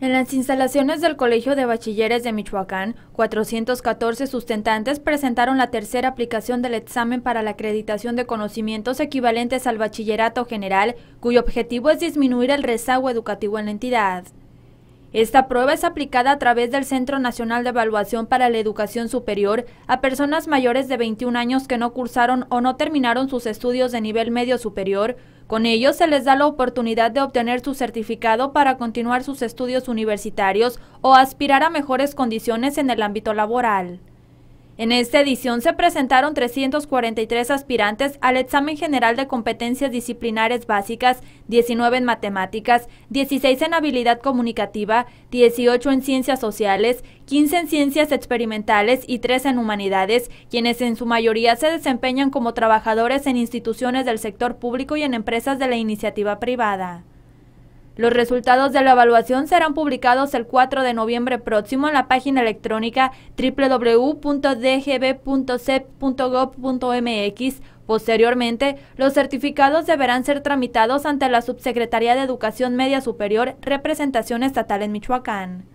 En las instalaciones del Colegio de Bachilleres de Michoacán, 414 sustentantes presentaron la tercera aplicación del examen para la acreditación de conocimientos equivalentes al bachillerato general, cuyo objetivo es disminuir el rezago educativo en la entidad. Esta prueba es aplicada a través del Centro Nacional de Evaluación para la Educación Superior a personas mayores de 21 años que no cursaron o no terminaron sus estudios de nivel medio superior, con ello se les da la oportunidad de obtener su certificado para continuar sus estudios universitarios o aspirar a mejores condiciones en el ámbito laboral. En esta edición se presentaron 343 aspirantes al examen general de competencias disciplinares básicas, 19 en matemáticas, 16 en habilidad comunicativa, 18 en ciencias sociales, 15 en ciencias experimentales y 3 en humanidades, quienes en su mayoría se desempeñan como trabajadores en instituciones del sector público y en empresas de la iniciativa privada. Los resultados de la evaluación serán publicados el 4 de noviembre próximo en la página electrónica www.dgb.cep.gov.mx. Posteriormente, los certificados deberán ser tramitados ante la Subsecretaría de Educación Media Superior, representación estatal en Michoacán.